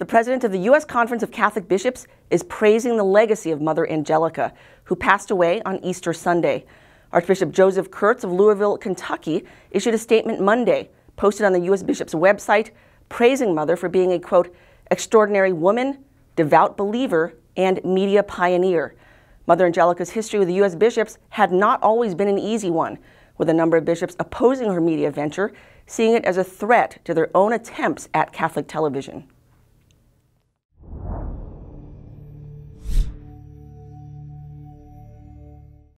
The president of the U.S. Conference of Catholic Bishops is praising the legacy of Mother Angelica, who passed away on Easter Sunday. Archbishop Joseph Kurtz of Louisville, Kentucky, issued a statement Monday, posted on the U.S. Bishop's website, praising Mother for being a, quote, extraordinary woman, devout believer, and media pioneer. Mother Angelica's history with the U.S. bishops had not always been an easy one, with a number of bishops opposing her media venture, seeing it as a threat to their own attempts at Catholic television.